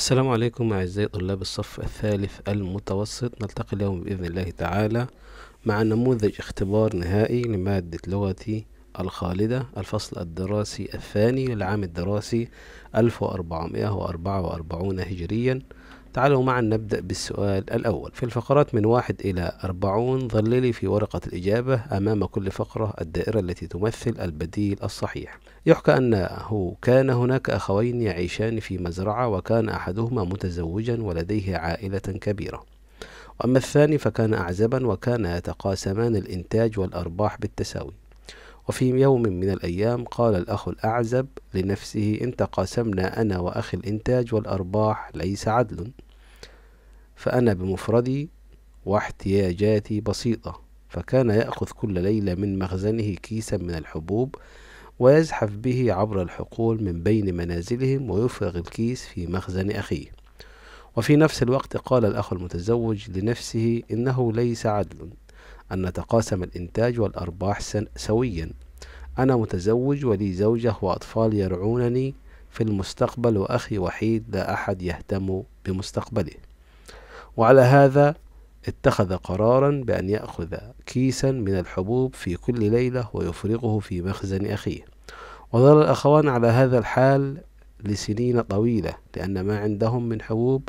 السلام عليكم أعزائي طلاب الصف الثالث المتوسط نلتقي اليوم بإذن الله تعالى مع نموذج اختبار نهائي لمادة لغتي الخالدة الفصل الدراسي الثاني للعام الدراسي 1444 هجريا تعالوا معا نبدأ بالسؤال الأول في الفقرات من واحد إلى أربعون ظللي في ورقة الإجابة أمام كل فقرة الدائرة التي تمثل البديل الصحيح يحكى أنه كان هناك أخوين يعيشان في مزرعة وكان أحدهما متزوجا ولديه عائلة كبيرة وأما الثاني فكان أعزبا وكان يتقاسمان الإنتاج والأرباح بالتساوي وفي يوم من الأيام قال الأخ الأعزب لنفسه إن تقاسمنا أنا وأخي الإنتاج والأرباح ليس عدل فأنا بمفردي واحتياجاتي بسيطة فكان يأخذ كل ليلة من مخزنه كيسا من الحبوب ويزحف به عبر الحقول من بين منازلهم ويفرغ الكيس في مخزن أخيه وفي نفس الوقت قال الأخ المتزوج لنفسه إنه ليس عدل أن نتقاسم الإنتاج والأرباح سويا أنا متزوج ولي زوجة وأطفال يرعونني في المستقبل وأخي وحيد لا أحد يهتم بمستقبله وعلى هذا اتخذ قرارا بأن يأخذ كيسا من الحبوب في كل ليلة ويفرغه في مخزن أخيه وظل الأخوان على هذا الحال لسنين طويلة لأن ما عندهم من حبوب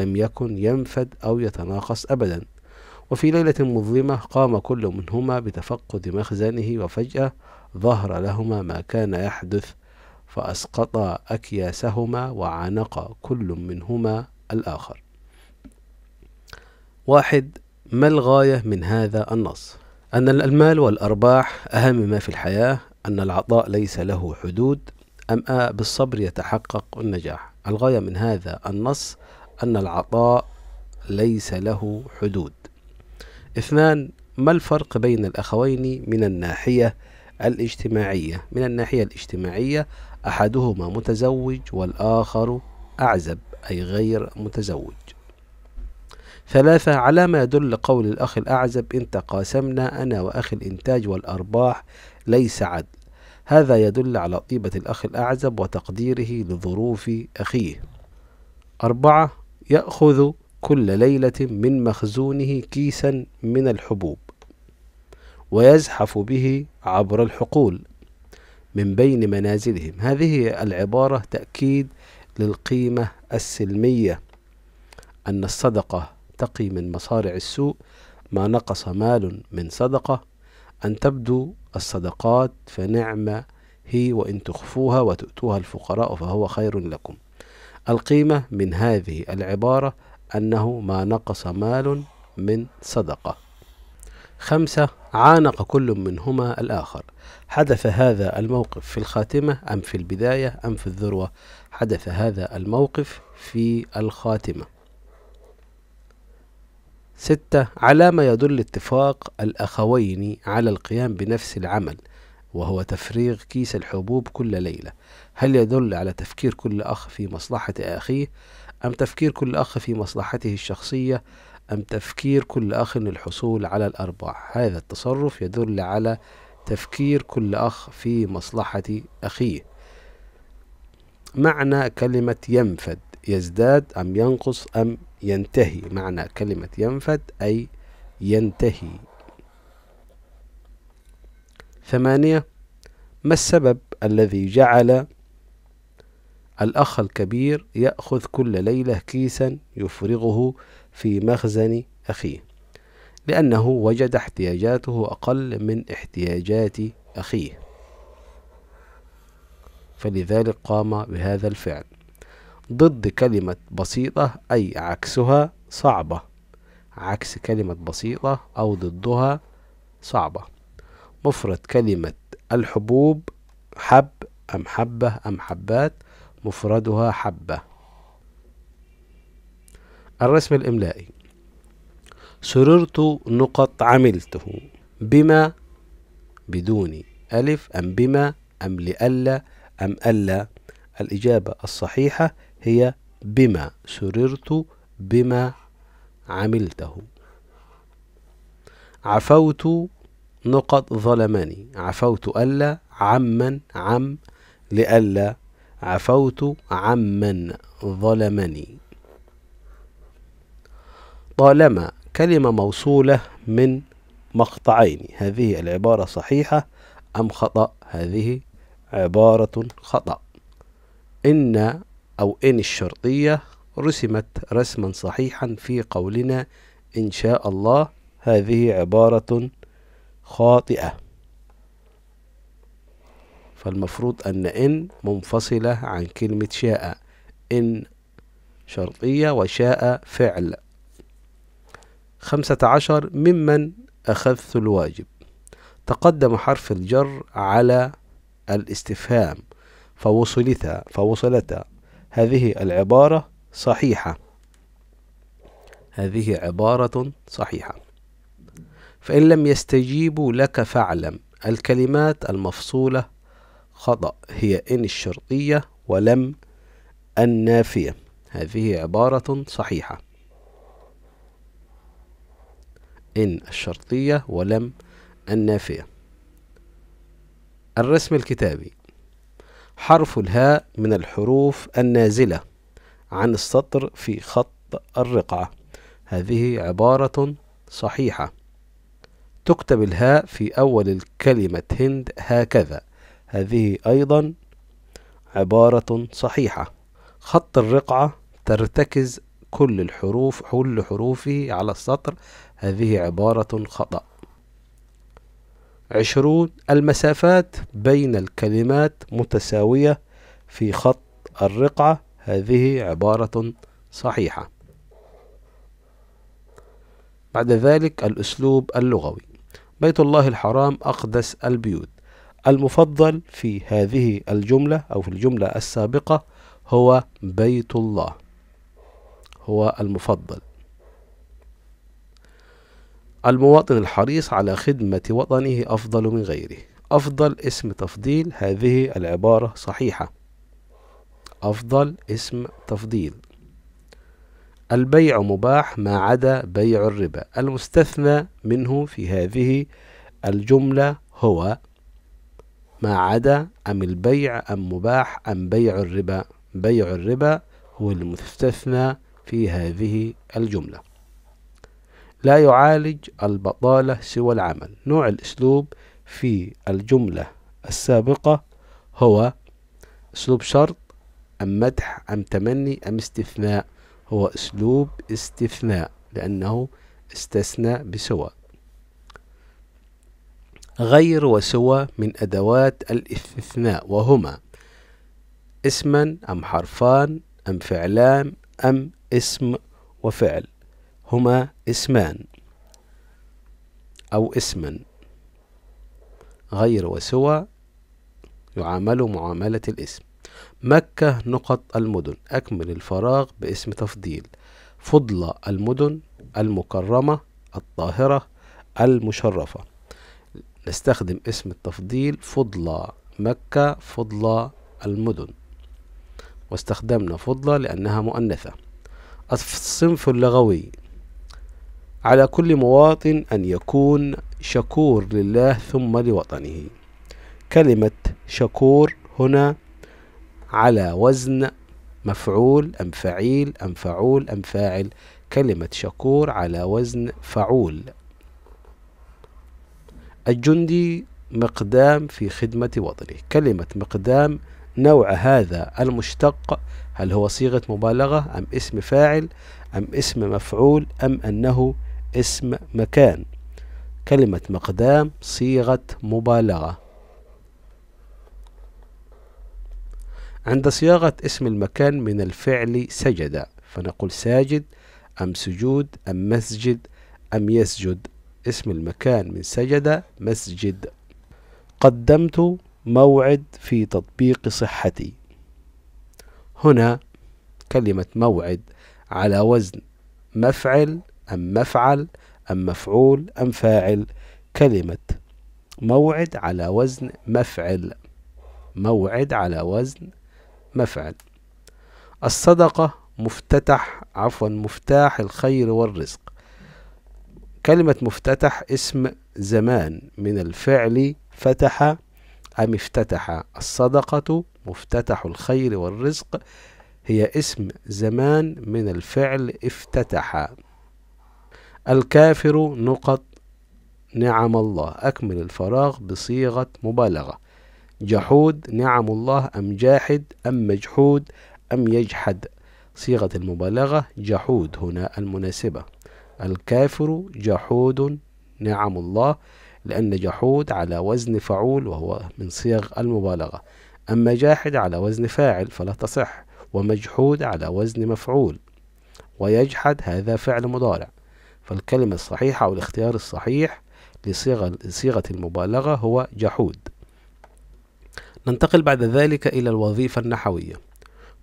لم يكن ينفد أو يتناقص أبدا وفي ليلة مظلمة قام كل منهما بتفقد مخزنه وفجأة ظهر لهما ما كان يحدث فأسقطا أكياسهما وعانقا كل منهما الآخر واحد ما الغاية من هذا النص؟ أن المال والأرباح أهم ما في الحياة أن العطاء ليس له حدود أم آه بالصبر يتحقق النجاح الغاية من هذا النص أن العطاء ليس له حدود اثنان ما الفرق بين الأخوين من الناحية الاجتماعية من الناحية الاجتماعية أحدهما متزوج والآخر أعزب أي غير متزوج ثلاثة على ما يدل قول الأخ الأعزب إن تقاسمنا أنا وأخي الإنتاج والأرباح ليس عدل هذا يدل على طيبة الأخ الأعزب وتقديره لظروف أخيه أربعة يأخذ كل ليلة من مخزونه كيسا من الحبوب ويزحف به عبر الحقول من بين منازلهم هذه العبارة تأكيد للقيمة السلمية أن الصدقة تقي من مصارع السوء ما نقص مال من صدقة أن تبدو الصدقات فنعمة هي وإن تخفوها وتؤتوها الفقراء فهو خير لكم القيمة من هذه العبارة أنه ما نقص مال من صدقة خمسة عانق كل منهما الآخر حدث هذا الموقف في الخاتمة أم في البداية أم في الذروة حدث هذا الموقف في الخاتمة ستة على ما يدل اتفاق الأخوين على القيام بنفس العمل وهو تفريغ كيس الحبوب كل ليلة هل يدل على تفكير كل أخ في مصلحة أخيه أم تفكير كل أخ في مصلحته الشخصية أم تفكير كل أخ للحصول على الأرباح هذا التصرف يدل على تفكير كل أخ في مصلحة أخيه معنى كلمة ينفد يزداد أم ينقص أم ينتهي معنى كلمة ينفد أي ينتهي ثمانية ما السبب الذي جعل الأخ الكبير يأخذ كل ليلة كيسا يفرغه في مخزن أخيه لأنه وجد احتياجاته أقل من احتياجات أخيه فلذلك قام بهذا الفعل ضد كلمة بسيطة أي عكسها صعبة عكس كلمة بسيطة أو ضدها صعبة مفرد كلمة الحبوب حب أم حبة أم حبات مفردها حبة الرسم الإملائي سررت نقط عملته بما بدون ألف أم بما أم لألا أم ألا الإجابة الصحيحة هي بما سررت بما عملته عفوت نقط ظلمني عفوت ألا عمن عم لألا عفوت عمن ظلمني طالما كلمة موصولة من مقطعين هذه العبارة صحيحة أم خطأ هذه عبارة خطأ إن أو إن الشرطية رسمت رسما صحيحا في قولنا إن شاء الله هذه عبارة خاطئة فالمفروض أن إن منفصلة عن كلمة شاء إن شرطية وشاء فعل خمسة عشر ممن أخذت الواجب تقدم حرف الجر على الاستفهام فوصلتا فوصلتا هذه العبارة صحيحة هذه عبارة صحيحة فإن لم يستجيبوا لك فاعلم الكلمات المفصولة خطأ هي إن الشرطية ولم النافية هذه عبارة صحيحة إن الشرطية ولم النافية الرسم الكتابي حرف الهاء من الحروف النازلة عن السطر في خط الرقعة هذه عبارة صحيحة تكتب الهاء في أول الكلمة هند هكذا هذه أيضا عبارة صحيحة خط الرقعة ترتكز كل الحروف كل حروفه على السطر هذه عبارة خطأ عشرون المسافات بين الكلمات متساوية في خط الرقعة هذه عبارة صحيحة بعد ذلك الأسلوب اللغوي بيت الله الحرام أقدس البيوت المفضل في هذه الجملة أو في الجملة السابقة هو بيت الله هو المفضل المواطن الحريص على خدمة وطنه أفضل من غيره أفضل اسم تفضيل هذه العبارة صحيحة أفضل اسم تفضيل البيع مباح ما عدا بيع الربا المستثنى منه في هذه الجملة هو ما عدا أم البيع أم مباح أم بيع الربا بيع الربا هو المستثنى في هذه الجمله لا يعالج البطالة سوى العمل نوع الأسلوب في الجملة السابقة هو أسلوب شرط أم مدح أم تمني أم استثناء هو أسلوب استثناء لأنه استثنى بسوى غير وسوى من أدوات الاستثناء وهما اسما أم حرفان أم فعلان أم اسم وفعل هما اسمان أو اسما غير وسوى يعامل معاملة الاسم مكة نقط المدن أكمل الفراغ باسم تفضيل فضل المدن المكرمة الطاهرة المشرفة نستخدم اسم التفضيل فضل مكة فضل المدن واستخدمنا فضلة لأنها مؤنثة الصنف اللغوي على كل مواطن أن يكون شكور لله ثم لوطنه كلمة شكور هنا على وزن مفعول أم فعيل أم فعول أم فاعل كلمة شكور على وزن فعول الجندي مقدام في خدمة وطنه كلمة مقدام نوع هذا المشتق هل هو صيغة مبالغة أم اسم فاعل أم اسم مفعول أم أنه اسم مكان كلمة مقدام صيغة مبالغة عند صياغة اسم المكان من الفعل سجد فنقول ساجد أم سجود أم مسجد أم يسجد اسم المكان من سجد مسجد قدمت موعد في تطبيق صحتي هنا كلمة موعد على وزن مفعل أم مفعل أم مفعول أم فاعل كلمة موعد على وزن مفعل موعد على وزن مفعل الصدقة مفتتح عفوا مفتاح الخير والرزق كلمة مفتتح اسم زمان من الفعل فتح أم افتتح الصدقة مفتتح الخير والرزق هي اسم زمان من الفعل افتتح الكافر نقط نعم الله أكمل الفراغ بصيغة مبالغة جحود نعم الله أم جاحد أم مجحود أم يجحد صيغة المبالغة جحود هنا المناسبة الكافر جحود نعم الله لأن جحود على وزن فعول وهو من صيغ المبالغة أما جاحد على وزن فاعل فلا تصح ومجحود على وزن مفعول ويجحد هذا فعل مضارع فالكلمة الصحيحة أو الاختيار الصحيح لصيغة, لصيغة المبالغة هو جحود ننتقل بعد ذلك إلى الوظيفة النحوية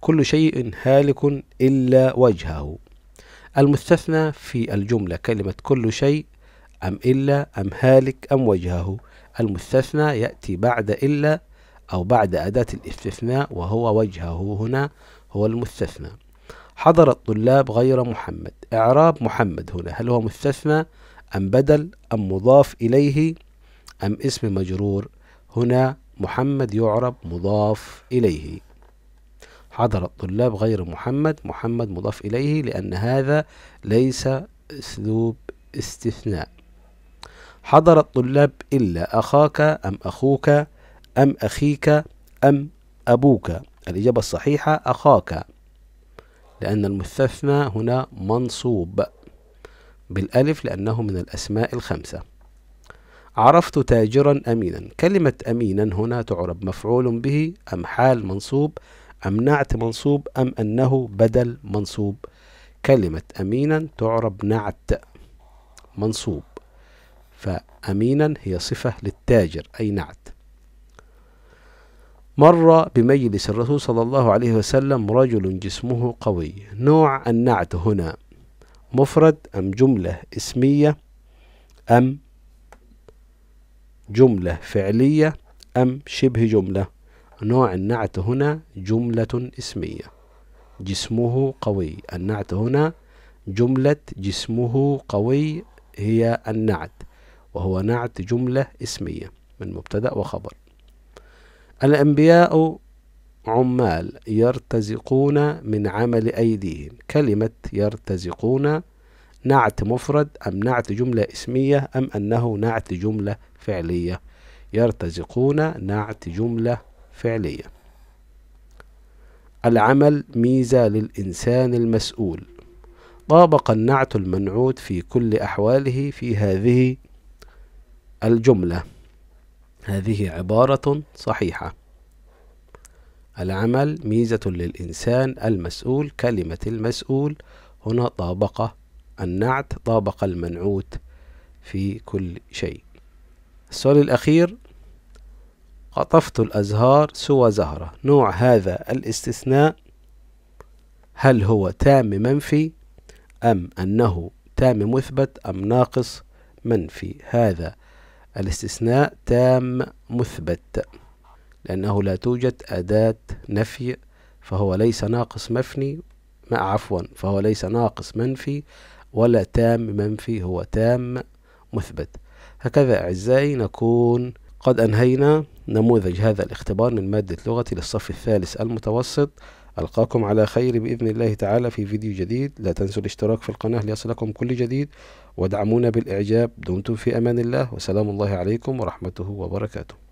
كل شيء هالك إلا وجهه المستثنى في الجملة كلمة كل شيء أم إلا أم هالك أم وجهه المستثنى يأتي بعد إلا أو بعد أداة الاستثناء وهو وجهه هنا هو المستثنى حضر الطلاب غير محمد إعراب محمد هنا هل هو مستثنى أم بدل أم مضاف إليه أم اسم مجرور هنا محمد يعرب مضاف إليه حضر الطلاب غير محمد محمد مضاف إليه لأن هذا ليس أسلوب استثناء حضر الطلاب إلا أخاك أم أخوك أم أخيك أم أبوك الإجابة الصحيحة أخاك لأن المستثنى هنا منصوب بالألف لأنه من الأسماء الخمسة عرفت تاجرا أمينا كلمة أمينا هنا تعرب مفعول به أم حال منصوب أم نعت منصوب أم أنه بدل منصوب كلمة أمينا تعرب نعت منصوب فأمينا هي صفة للتاجر أي نعت مر بمجلس الرسول صلى الله عليه وسلم رجل جسمه قوي نوع النعت هنا مفرد أم جملة اسمية أم جملة فعلية أم شبه جملة نوع النعت هنا جملة اسمية جسمه قوي النعت هنا جملة جسمه قوي هي النعت وهو نعت جملة اسمية من مبتدأ وخبر الأنبياء عمال يرتزقون من عمل أيديهم كلمة يرتزقون نعت مفرد أم نعت جملة اسمية أم أنه نعت جملة فعلية يرتزقون نعت جملة فعلية العمل ميزة للإنسان المسؤول طابق النعت المنعوت في كل أحواله في هذه الجملة هذه عبارة صحيحة العمل ميزة للإنسان المسؤول كلمة المسؤول هنا طابقة النعت طابق المنعوت في كل شيء السؤال الأخير قطفت الأزهار سوى زهرة نوع هذا الاستثناء هل هو تام منفي أم أنه تام مثبت أم ناقص منفي هذا الاستثناء تام مثبت لأنه لا توجد أداة نفي فهو ليس ناقص مفني ما عفوا فهو ليس ناقص منفي ولا تام منفي هو تام مثبت هكذا أعزائي نكون قد أنهينا نموذج هذا الاختبار من مادة لغتي للصف الثالث المتوسط ألقاكم على خير بإذن الله تعالى في فيديو جديد لا تنسوا الاشتراك في القناة ليصلكم كل جديد وادعمونا بالإعجاب دمتم في أمان الله وسلام الله عليكم ورحمته وبركاته